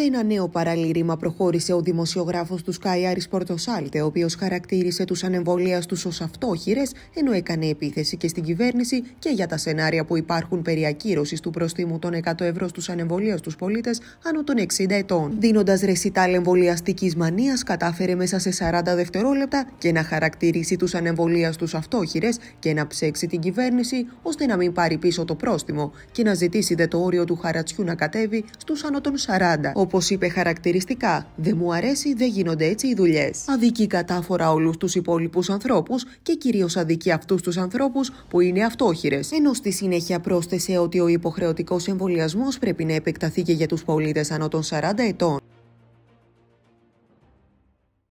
Σε ένα νέο παραλήρημα προχώρησε ο δημοσιογράφος του Sky Άρη Πορτοσάλτε, ο οποίος χαρακτήρισε τους ανεμβολία τους ως αυτόχειρες, ενώ έκανε επίθεση και στην κυβέρνηση και για τα σενάρια που υπάρχουν περί ακύρωσης του προστίμου των 100 ευρώ στους τους πολίτες άνω των 60 ετών. Δίνοντας ρεσιτάλ εμβολιαστικής μανίας, κατάφερε μέσα σε 40 δευτερόλεπτα και να χαρακτηρίσει τους ανεμβολίας τους αυτόχειρες και να ψέξει την κυβέρνηση ώστε να μην πάρει πίσω το πρόστιμο και να ζητήσει δε το όριο του χαρατσιού να κατέβει στους άνω των 40. Όπως είπε χαρακτηριστικά, δεν μου αρέσει, δεν γίνονται έτσι οι δουλειές. Αδική κατάφορα όλους τους υπόλοιπους ανθρώπους και κυρίως αδική αυτούς τους ανθρώπους που είναι αυτόχειρες. Ενώ στη συνέχεια πρόσθεσε ότι ο υποχρεωτικός εμβολιασμός πρέπει να επεκταθεί και για τους πολίτες άνω των 40 ετών.